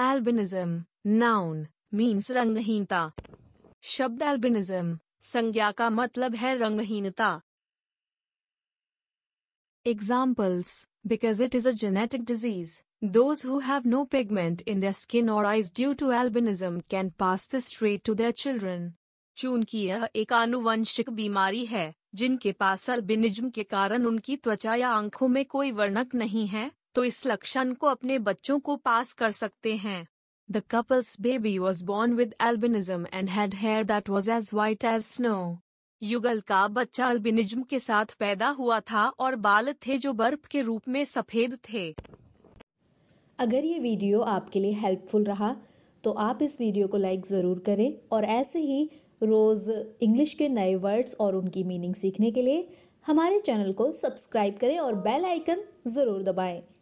Albinism noun means रंगहीनता शब्द albinism संज्ञा का मतलब है रंगहीनता examples because it is a genetic disease those who have no pigment in the skin और eyes due to albinism can pass this straight to their children चूंकि यह एक आनुवंशिक बीमारी है जिनके पास अल्बिनिज्म के कारण उनकी त्वचा या आंखों में कोई वर्णक नहीं है तो इस लक्षण को अपने बच्चों को पास कर सकते हैं the couple's baby was born with albinism and had hair that was as white as snow युगल का बच्चा अल्बिनिज्म के साथ पैदा हुआ था और बाल थे जो बर्फ के रूप में सफेद थे अगर ये वीडियो आपके लिए हेल्पफुल रहा तो आप इस वीडियो को लाइक ज़रूर करें और ऐसे ही रोज़ इंग्लिश के नए वर्ड्स और उनकी मीनिंग सीखने के लिए हमारे चैनल को सब्सक्राइब करें और बेल आइकन ज़रूर दबाएं।